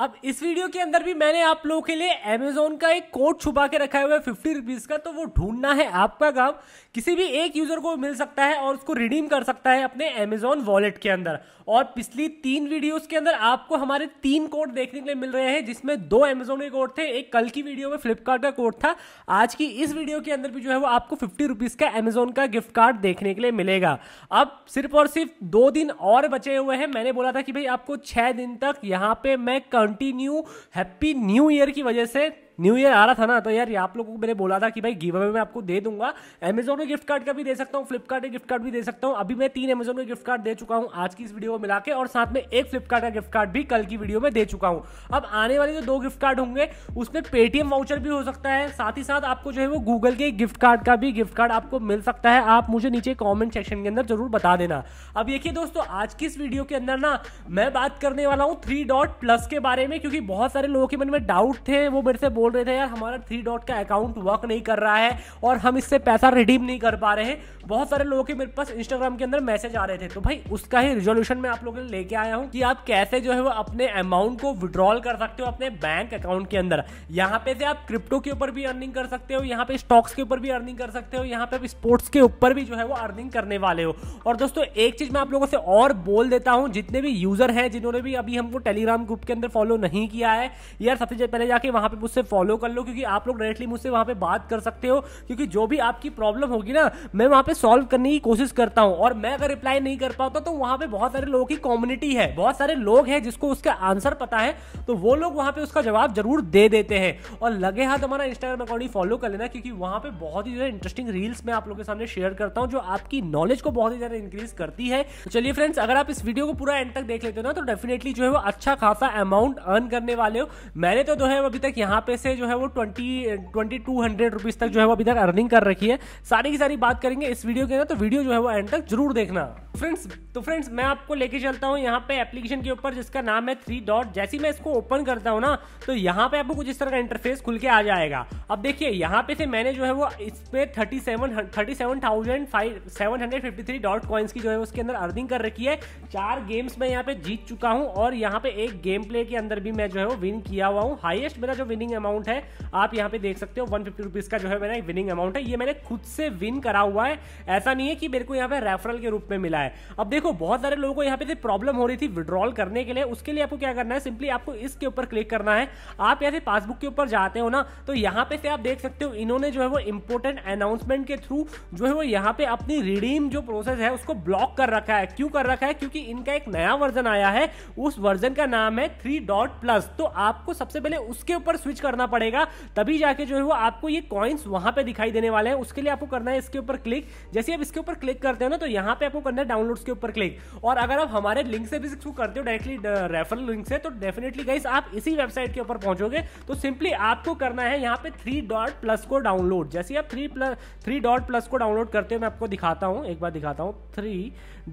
अब इस वीडियो के अंदर भी मैंने आप लोगों के लिए अमेजोन का एक कोड छुपा के रखा हुआ है फिफ्टी रुपीज का तो वो ढूंढना है आपका काम किसी भी एक यूजर को मिल सकता है और उसको रिडीम कर सकता है अपने अमेजोन वॉलेट के अंदर और पिछली तीन वीडियोस के अंदर आपको हमारे तीन कोड देखने के लिए मिल रहे हैं जिसमें दो अमेजोन के कोड थे एक कल की वीडियो में फ्लिपकार्ट का कोड था आज की इस वीडियो के अंदर भी जो है वो आपको फिफ्टी रुपीज का अमेजोन का गिफ्ट कार्ड देखने के लिए मिलेगा अब सिर्फ और सिर्फ दो दिन और बचे हुए हैं मैंने बोला था कि भाई आपको छह दिन तक यहाँ पे मैं कंटिन्यू हैप्पी न्यू ईयर की वजह से न्यू ईयर आ रहा था ना तो यार आप लोगों को मैंने बोला था कि भाई गिव अवे मैं आपको दे दूंगा अमेजोन के गिफ्ट कार्ड का भी दे सकता हूँ फ्लिपकार्ट के गिफ्ट कार्ड भी दे सकता हूँ अभी मैं तीन अमेजोन के गिफ्ट कार्ड दे चुका हूँ आज की इस वीडियो को मिला के और साथ में एक फ्लिपकार्ट का गिफ्ट कार्ड भी कल की वीडियो में दे चुका हूँ अब आने वाले जो दो गिफ्ट कार्ड होंगे उसमें पेटीएम वाउचर भी हो सकता है साथ ही साथ आपको जो है वो गूगल के गिफ्ट कार्ड का भी गिफ्ट कार्ड आपको मिल सकता है आप मुझे नीचे कॉमेंट सेक्शन के अंदर जरूर बता देना अब देखिए दोस्तों आज की इस वीडियो के अंदर ना मैं बात करने वाला हूँ थ्री डॉट प्लस के बारे में क्योंकि बहुत सारे लोगों के मन में डाउट थे वो मेरे से बोल बोल रहे थे यार हमारा थ्री डॉट का अकाउंट वर्क नहीं कर रहा है और हम इससे पैसा रिडीम नहीं कर पा रहे हैं बहुत सारे लोगों के मेरे पास इंस्टाग्राम के अंदर मैसेज आ रहे थे तो भाई उसका ही रिजोल्यूशन मैं आप लोगों के लेके आया हूँ कि आप कैसे जो है वो अपने अमाउंट को विड्रॉल कर सकते हो अपने बैंक अकाउंट के अंदर यहाँ पे से आप क्रिप्टो के ऊपर भी अर्निंग कर सकते हो यहाँ पे स्टॉक्स के ऊपर भी अर्निंग कर सकते हो यहाँ पे आप स्पोर्ट्स के ऊपर भी जो है वो अर्निंग करने वाले हो और दोस्तों एक चीज मैं आप लोगों से और बोल देता हूँ जितने भी यूजर हैं जिन्होंने भी अभी हमको टेलीग्राम ग्रुप के अंदर फॉलो नहीं किया है यार सबसे पहले जाके वहां पे मुझसे फॉलो कर लो क्योंकि आप लोग डायरेक्टली मुझसे वहां पे बात कर सकते हो क्योंकि जो भी आपकी प्रॉब्लम होगी ना मैं वहां पे सॉल्व करने की कोशिश करता हूँ और मैं अगर रिप्लाई नहीं कर पाता तो वहां पे बहुत सारे लोगों की कम्युनिटी है बहुत सारे लोग हैं जिसको उसका आंसर पता है तो वो लोग वहां पे उसका जवाब जरूर दे देते हैं और लगे हाथ हमारा इंस्टाग्राम अकाउंट ही फॉलो कर लेना क्योंकि वहां पे बहुत ही ज़्यादा इंटरेस्टिंग रील्स मैं आप लोगों के सामने शेयर करता हूँ जो आपकी नॉलेज को बहुत ही ज़्यादा इंक्रीज करती है चलिए फ्रेंड्स अगर आप इस वीडियो को पूरा एंड तक देख लेते हो ना तो डेफिनेटली जो है वो अच्छा खासा अमाउंट अर्न करने वाले हो मैंने तो जो है अभी तक यहाँ पे से से जो है वो twenty twenty two hundred rupees तक जो है वो अभी तक अर्निंग कर रखी है सारी की सारी बात करेंगे इस वीडियो के अंदर तो वीडियो जो है वो एंड तक जरूर देखना फ्रेंड्स तो फ्रेंड्स मैं आपको लेके चलता हूँ यहाँ पे एप्लीकेशन के ऊपर जिसका नाम है थ्री डॉट जैसे मैं इसको ओपन करता हूँ ना तो यहाँ पे आपको कुछ इस तरह का इंटरफेस खुल के आ जाएगा अब देखिए यहाँ पे से मैंने जो है वो इस पे thirty seven thirty seven thousand five seven hundred fifty three dot coins की जो है उसके अंदर अर्निंग कर रखी है चार गेम्स मैं यहाँ पे जीत चुका हूँ और यहाँ पे एक गेम प्ले के अंदर भी मैं जो है वो विन किया हुआ हूँ हाइएस्ट मेरा जो विनिंग अमाउंट अमाउंट है आप यहाँ पे देख सकते हो वन फिफ्टी रुपीज़ का जो है मेरा विनिंग अमाउंट है ये मैंने खुद से विन करा हुआ है ऐसा नहीं है कि मेरे को यहाँ पे रेफरल के रूप में मिला है अब देखो बहुत सारे लोगों को यहाँ पे प्रॉब्लम हो रही थी विड्रॉल करने के लिए उसके लिए आपको क्या करना है सिंपली आपको इसके ऊपर क्लिक करना है आप यहाँ से पासबुक के ऊपर जाते हो ना तो यहाँ पे से आप देख सकते हो इन्होंने जो है वो इंपोर्टेंट अनाउंसमेंट के थ्रू जो है वो यहाँ पे अपनी रिडीम जो प्रोसेस है उसको ब्लॉक कर रखा है क्यों कर रखा है क्योंकि इनका एक नया वर्जन आया है उस वर्जन का नाम है थ्री डॉट प्लस तो आपको सबसे पहले उसके ऊपर स्विच करना करना पड़ेगा तभी जाके जो है वो आपको ये कॉइन्स वहां पे दिखाई देने वाले हैं उसके लिए आपको करना है इसके ऊपर क्लिक जैसे आप इसके ऊपर क्लिक करते हो ना तो यहाँ पे आपको करना है डाउनलोड्स के ऊपर क्लिक और अगर आप हमारे लिंक से भी इसको करते हो डायरेक्टली रेफरल लिंक से तो डेफिनेटली गाइस आप इसी वेबसाइट के ऊपर पहुंचोगे तो सिंपली आपको करना है यहाँ पे थ्री डॉट प्लस को डाउनलोड जैसे आप three plus three dot plus को डाउनलोड करते हो मैं आपको दिखाता हूँ एक बार दिखाता हूँ थ्री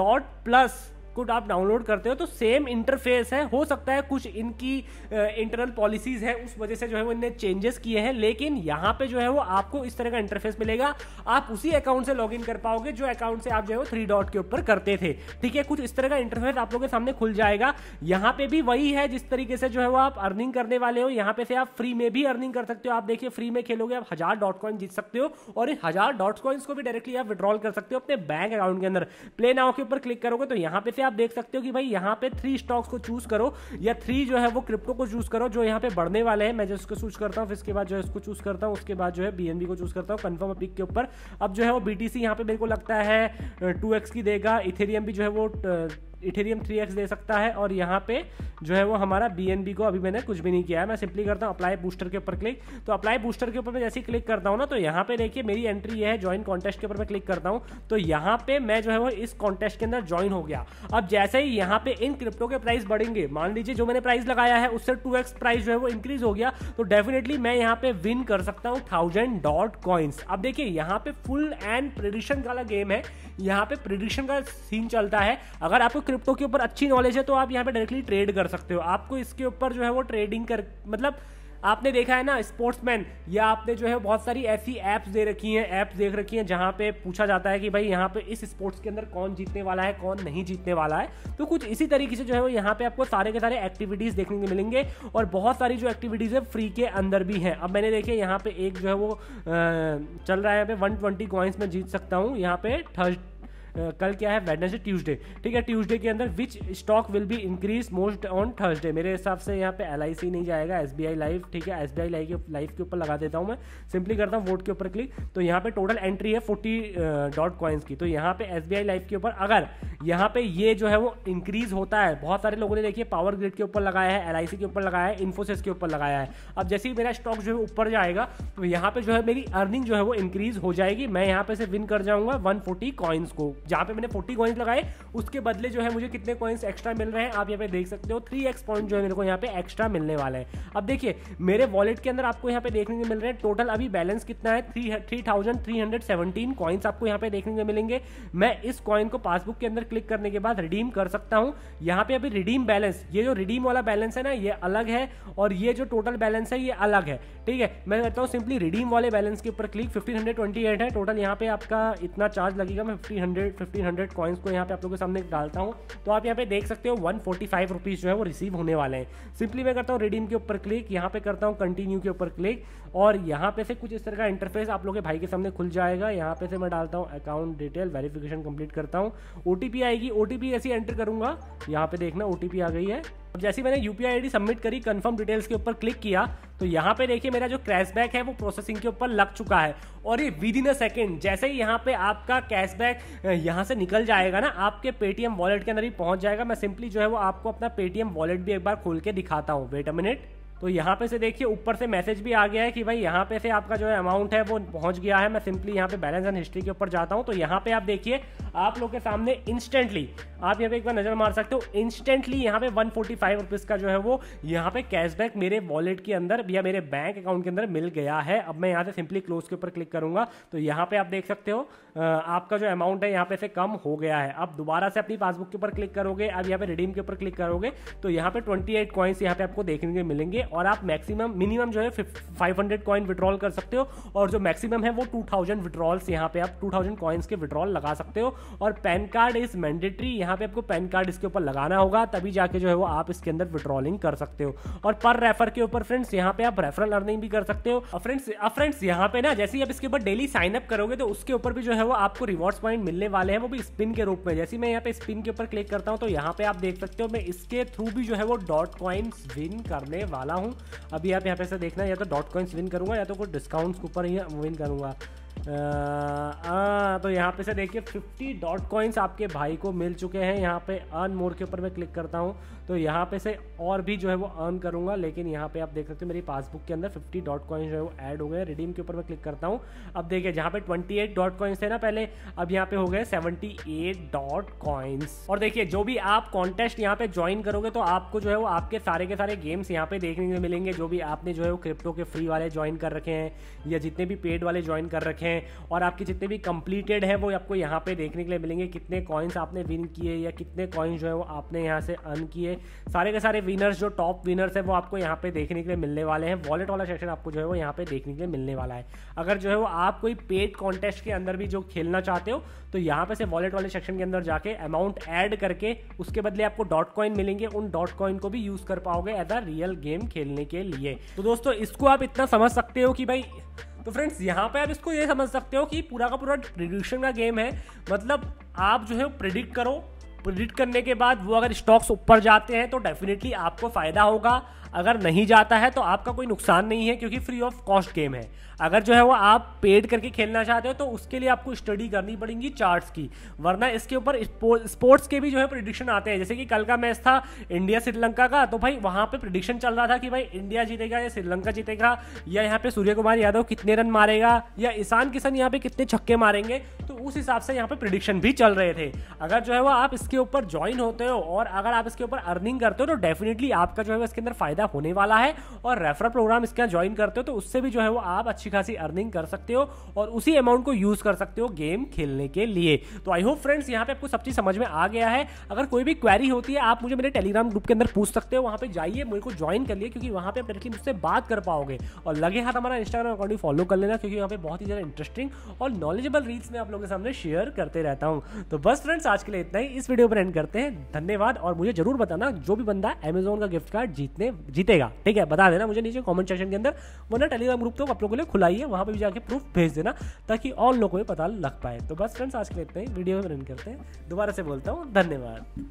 डॉट प्लस कोड आप डाउनलोड करते हो तो सेम इंटरफेस है हो सकता है कुछ इनकी इंटरनल पॉलिसीज है उस वजह से जो है वो इनने चेंजेस किए हैं लेकिन यहाँ पे जो है वो आपको इस तरह का इंटरफेस मिलेगा आप उसी अकाउंट से लॉग इन कर पाओगे जो अकाउंट से आप जो है वो थ्री डॉट के ऊपर करते थे ठीक है कुछ इस तरह का इंटरफेस आप लोगों के सामने खुल जाएगा यहाँ पे भी वही है जिस तरीके से जो है वो आप अर्निंग करने वाले हो यहाँ पे से आप फ्री में भी अर्निंग कर सकते हो आप देखिए फ्री में खेलोगे आप हजार डॉट कॉइन जीत सकते हो और इन हजार डॉट कॉइन्स को भी डायरेक्टली आप विड्रॉल कर सकते हो अपने बैंक अकाउंट के अंदर प्ले नाउ के ऊपर क्लिक करोगे तो यहाँ पे से आप देख सकते हो कि भाई यहाँ पे थ्री स्टॉक्स को चूज करो या थ्री जो है वो क्रिप्टो को चूज करो जो यहाँ पे बढ़ने वाले हैं मैं जिसको चूज करता हूँ फिर इसके बाद जो है इसको चूज करता हूँ उसके बाद जो है बी को चूज करता हूँ कन्फर्म पिक के ऊपर अब जो है वो बी टी यहाँ पे मेरे को लगता है टू की देगा इथेरियम भी जो है वो इथेरियम थ्री एक्स दे सकता है और यहाँ पे जो है वो हमारा बी को अभी मैंने कुछ भी नहीं किया है मैं सिंपली करता हूँ अप्लाई बूस्टर के ऊपर क्लिक तो अप्लाई बूस्टर के ऊपर मैं जैसे ही क्लिक करता हूँ ना तो यहाँ पे देखिए मेरी एंट्री ये है ज्वाइन कॉन्टेस्ट के ऊपर मैं क्लिक करता हूँ तो यहाँ पे मैं जो है वो इस कॉन्टेस्ट के अंदर ज्वाइन हो गया अब जैसे ही यहाँ पे इन क्रिप्टो के प्राइस बढ़ेंगे मान लीजिए जो मैंने प्राइस लगाया है उससे टू प्राइस जो है वो इंक्रीज हो गया तो डेफिनेटली मैं यहाँ पे विन कर सकता हूँ थाउजेंड डॉट कॉइन्स अब देखिए यहाँ पे फुल एंड प्रिडिक्शन वाला गेम है यहाँ पे प्रिडिक्शन का सीन चलता है अगर आपको क्रिप्टो के ऊपर अच्छी नॉलेज है तो आप यहाँ पे डायरेक्टली ट्रेड कर सकते हो आपको इसके ऊपर जो है वो ट्रेडिंग कर मतलब आपने देखा है ना स्पोर्ट्समैन या आपने जो है बहुत सारी ऐसी ऐप्स दे रखी हैं ऐप्स देख रखी हैं जहाँ पे पूछा जाता है कि भाई यहाँ पे इस स्पोर्ट्स के अंदर कौन जीतने वाला है कौन नहीं जीतने वाला है तो कुछ इसी तरीके से जो है वो यहाँ पे आपको सारे के सारे एक्टिविटीज़ देखने को मिलेंगे और बहुत सारी जो एक्टिविटीज़ है फ्री के अंदर भी हैं अब मैंने देखे यहाँ पे एक जो है वो चल रहा है वन ट्वेंटी में जीत सकता हूँ यहाँ पे थर्स कल क्या है वेडनेसडे ट्यूजडे ठीक है ट्यूजडे के अंदर which stock will be increase most on Thursday मेरे हिसाब से यहाँ पे एल नहीं जाएगा एस बी लाइफ ठीक है एस बी आई लाइफ के ऊपर लगा देता हूँ मैं सिंपली करता हूँ वोट के ऊपर क्लिक तो यहाँ पे टोटल एंट्री है फोर्टी डॉट कॉइन्स की तो यहाँ पे एस बी लाइफ के ऊपर अगर यहाँ पे ये जो है वो इंक्रीज होता है बहुत सारे लोगों ने देखिए पावर ग्रिड के ऊपर लगाया है एल के ऊपर लगाया है इन्फोसिस के ऊपर लगाया है अब जैसे ही मेरा स्टॉक जो है ऊपर जाएगा तो यहाँ पे जो है मेरी अर्निंग जो है वो इंक्रीज हो जाएगी मैं यहाँ पे से विन कर जाऊंगा वन फोर्टी कॉइन्स को जहाँ पे मैंने फोर्टी कॉइन्स लगाए उसके बदले जो है मुझे कितने कॉइन्स एक्स्ट्रा मिल रहे हैं आप यहाँ पे देख सकते हो एक्स पॉइंट जो है मेरे को यहाँ पे एक्स्ट्रा मिलने वाला है अब देखिए मेरे वॉलेट के अंदर आपको यहाँ पे देखने को मिल रहे हैं टोटल अभी बैलेंस कितना है three three thousand three hundred seventeen coins आपको यहाँ पे देखने को मिलेंगे मैं इस कॉइन को पासबुक के अंदर क्लिक करने के बाद रिडीम कर सकता हूं यहां पे अभी रिडीम बैलेंस ये जो रिडीम वाला बैलेंस है ना ये अलग है और ये जो टोटल बैलेंस है ये अलग है ठीक है मैं करता हूँ सिंपली रिडीम वाले बैलेंस के ऊपर क्लिक फिफ्टीन है टोटल यहाँ पे आपका इतना चार्ज लगेगा मैं फिफ्टी हंड्रेड फिफ्टीन को यहाँ पे आप लोगों के सामने डालता हूँ तो आप यहाँ पे देख सकते हो वन फोर्टी जो है वो रिसीव होने वाले हैं सिंपली मैं करता हूँ रिडीम के ऊपर क्लिक यहाँ पे करता हूँ कंटिन्यू के ऊपर क्लिक और यहाँ पे से कुछ इस तरह का इंटरफेस आप लोग के भाई के सामने खुल जाएगा यहाँ पे से मैं डालता हूँ अकाउंट डिटेल वेरिफिकेशन कंप्लीट करता हूँ ओ आएगी ओ टी ऐसी एंटर करूंगा यहाँ पे देखना ओ आ गई है अब जैसे मैंने यू पी सबमिट करी कंफर्म डिटेल्स के ऊपर क्लिक किया तो यहाँ पे देखिए मेरा जो कैशबैक है वो प्रोसेसिंग के ऊपर लग चुका है और ये विद इन अ सेकेंड जैसे ही यहाँ पे आपका कैशबैक यहाँ से निकल जाएगा ना आपके पेटीएम वॉलेट के अंदर ही पहुंच जाएगा मैं सिंपली जो है वो आपको अपना पेटीएम वॉलेट भी एक बार खोल के दिखाता हूँ वेट अ मिनट तो यहाँ पे से देखिए ऊपर से मैसेज भी आ गया है कि भाई यहाँ पे से आपका जो है अमाउंट है वो पहुंच गया है मैं सिंपली यहाँ पे बैलेंस एंड हिस्ट्री के ऊपर जाता हूँ तो यहाँ पे आप देखिए आप लोग के सामने इंस्टेंटली आप यहाँ पे एक बार नज़र मार सकते हो इंस्टेंटली यहाँ पे वन फोर्टी फाइव रुपीज़ का जो है वो यहाँ पे कैशबैक मेरे वॉलेट के अंदर या मेरे बैंक अकाउंट के अंदर मिल गया है अब मैं यहाँ से सिंपली क्लोज के ऊपर क्लिक करूंगा तो यहाँ पे आप देख सकते हो आपका जो अमाउंट है यहाँ पे से कम हो गया है अब दोबारा से अपनी पासबुक के ऊपर क्लिक करोगे अब यहाँ पे रिडीम के ऊपर क्लिक करोगे तो यहाँ पे ट्वेंटी एट कॉइन्स यहाँ पे आपको देखने को मिलेंगे है और आप मैक्सिमम मिनिमम जो है फाइव हंड्रेड कॉइन विड्रॉल कर सकते हो और जो मैक्सिमम है वो टू थाउजेंड विड्रॉल्स यहाँ पे आप टू थाउजेंड कॉइन्स के विड्रॉल लगा सकते हो और पैन कार्ड इज मैंडेटरी यहाँ पे आपको पैन कार्ड इसके ऊपर लगाना होगा तभी जाके जो है वो आप इसके अंदर विड्रॉलिंग कर सकते हो और पर रेफर के ऊपर फ्रेंड्स यहाँ पे आप रेफरल अर्निंग भी कर सकते हो फ्रेंड्स फ्रेंड्स यहाँ पे ना जैसे ही आप इसके ऊपर डेली साइन अप करोगे तो उसके ऊपर भी जो है वो आपको रिवॉर्ड्स पॉइंट मिलने वाले हैं वो भी स्पिन के रूप में जैसे मैं यहाँ पे स्पिन के ऊपर क्लिक करता हूँ तो यहाँ पे आप देख सकते हो मैं इसके थ्रू भी जो है वो डॉट कॉइन्स विन करने वाला हूँ अभी आप यहाँ पे से देखना या तो डॉट कॉइन्स विन करूँगा या तो कुछ डिस्काउंट्स के ऊपर ही विन करूँगा हाँ, तो यहाँ पे से देखिए 50 डॉट कॉइन्स आपके भाई को मिल चुके हैं यहाँ पे अर्न मोर के ऊपर मैं क्लिक करता हूँ तो यहाँ पे से और भी जो है वो अर्न करूंगा लेकिन यहाँ पे आप देख सकते हो मेरी पासबुक के अंदर फिफ्टी डॉट कॉइन जो है वो ऐड हो गए रिडीम के ऊपर मैं क्लिक करता हूँ अब देखिए जहाँ पे ट्वेंटी एट डॉट कॉइन्स थे ना पहले अब यहाँ पे हो गए सेवेंटी एट डॉट कॉइन्स और देखिए जो भी आप कॉन्टेस्ट यहाँ पे ज्वाइन करोगे तो आपको जो है वो आपके सारे के सारे गेम्स यहाँ पे देखने को मिलेंगे जो भी आपने जो है वो क्रिप्टो के फ्री वाले ज्वाइन कर रखे हैं या जितने भी पेड वाले ज्वाइन कर रखे हैं और आपके जितने भी कंप्लीटेड है वो आपको यहाँ पे देखने के लिए मिलेंगे कितने कॉइन्स आपने विन किए या कितने कॉइन्स जो है वो आपने यहाँ से अर्न किए में सारे के सारे विनर्स जो टॉप विनर्स हैं वो आपको यहाँ पे देखने के लिए मिलने वाले हैं वॉलेट वाला सेक्शन आपको जो है वो यहाँ पे देखने के लिए मिलने वाला है अगर जो है वो आप कोई पेड कॉन्टेस्ट के अंदर भी जो खेलना चाहते हो तो यहाँ पे से वॉलेट वाले सेक्शन के अंदर जाके अमाउंट ऐड करके उसके बदले आपको डॉट कॉइन मिलेंगे उन डॉट कॉइन को भी यूज कर पाओगे एज अ रियल गेम खेलने के लिए तो दोस्तों इसको आप इतना समझ सकते हो कि भाई तो फ्रेंड्स यहाँ पे आप इसको ये समझ सकते हो कि पूरा का पूरा प्रिडिक्शन का गेम है मतलब आप जो है प्रिडिक्ट करो रिड करने के बाद वो अगर स्टॉक्स ऊपर जाते हैं तो डेफिनेटली आपको फ़ायदा होगा अगर नहीं जाता है तो आपका कोई नुकसान नहीं है क्योंकि फ्री ऑफ कॉस्ट गेम है अगर जो है वो आप पेड करके खेलना चाहते हो तो उसके लिए आपको स्टडी करनी पड़ेगी चार्ट्स की वरना इसके ऊपर स्पोर्ट्स के भी जो है प्रिडिक्शन आते हैं जैसे कि कल का मैच था इंडिया श्रीलंका का तो भाई वहाँ पर प्रिडिक्शन चल रहा था कि भाई इंडिया जीतेगा या श्रीलंका जीतेगा या यहाँ पे सूर्य कुमार यादव कितने रन मारेगा या ईशान किशन यहाँ पे कितने छक्के मारेंगे तो उस हिसाब से यहाँ पे प्रिडिक्शन भी चल रहे थे अगर जो है वो आप इसके ऊपर ज्वाइन होते हो और अगर आप इसके ऊपर अर्निंग करते हो तो डेफिनेटली आपका जो है इसके अंदर फायदा फायदा होने वाला है और रेफरल प्रोग्राम यहाँ ज्वाइन करते हो तो उससे भी जो है वो आप अच्छी खासी अर्निंग कर सकते हो और उसी अमाउंट को यूज कर सकते हो गेम खेलने के लिए तो आई होप फ्रेंड्स यहाँ पे आपको सब चीज समझ में आ गया है अगर कोई भी क्वेरी होती है आप मुझे मेरे टेलीग्राम ग्रुप के अंदर पूछ सकते हो वहाँ पे जाइए मेरे को ज्वाइन लिए क्योंकि वहाँ पे आप डायरेक्टली मुझसे बात कर पाओगे और लगे हाथ हमारा इंस्टाग्राम अकाउंट भी फॉलो कर लेना क्योंकि यहाँ पे बहुत ही ज़्यादा इंटरेस्टिंग और नॉलेजेबल रील्स में आप लोगों के सामने शेयर करते रहता हूँ तो बस फ्रेंड्स आज के लिए इतना ही इस वीडियो पर एंड करते हैं धन्यवाद और मुझे जरूर बताना जो भी बंदा अमेजोन का गिफ्ट कार्ड जीतने जीतेगा ठीक है बता देना मुझे नीचे कमेंट सेक्शन के अंदर वरना टेलीग्राम ग्रुप तो आप लोगों के लिए खुला है वहाँ पर भी जाकर प्रूफ भेज देना ताकि और लोगों को पता लग पाए तो बस फ्रेंड्स आज के लिए इतना ही वीडियो में रन करते हैं दोबारा से बोलता हूँ धन्यवाद